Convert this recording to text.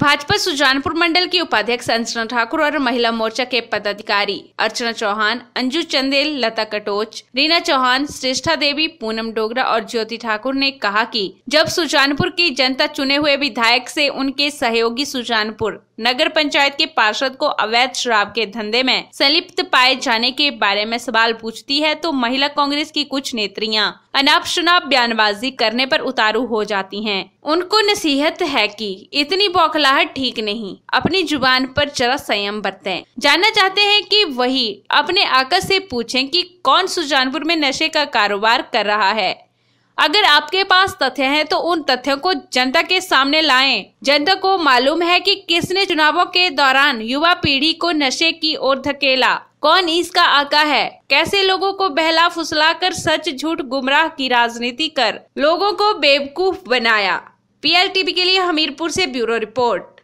भाजपा सुजानपुर मंडल की उपाध्यक्ष अंजना ठाकुर और महिला मोर्चा के पदाधिकारी अर्चना चौहान अंजू चंदेल लता कटोच रीना चौहान श्रेष्ठा देवी पूनम डोगरा और ज्योति ठाकुर ने कहा कि जब सुजानपुर की जनता चुने हुए विधायक से उनके सहयोगी सुजानपुर नगर पंचायत के पार्षद को अवैध शराब के धंधे में संलिप्त पाए जाने के बारे में सवाल पूछती है तो महिला कांग्रेस की कुछ नेत्रियां अनाप शनाप बयानबाजी करने पर उतारू हो जाती हैं। उनको नसीहत है कि इतनी बौखलाह व्यवहार ठीक नहीं अपनी जुबान पर जरा संयम बरते जानना चाहते हैं कि वही अपने आकर से पूछें कि कौन सुजानपुर में नशे का कारोबार कर रहा है अगर आपके पास तथ्य हैं तो उन तथ्यों को जनता के सामने लाएं। जनता को मालूम है कि किसने चुनावों के दौरान युवा पीढ़ी को नशे की ओर धकेला कौन इसका आका है कैसे लोगों को बहला फुसला कर सच झूठ गुमराह की राजनीति कर लोगों को बेवकूफ बनाया पीएलटीबी के लिए हमीरपुर से ब्यूरो रिपोर्ट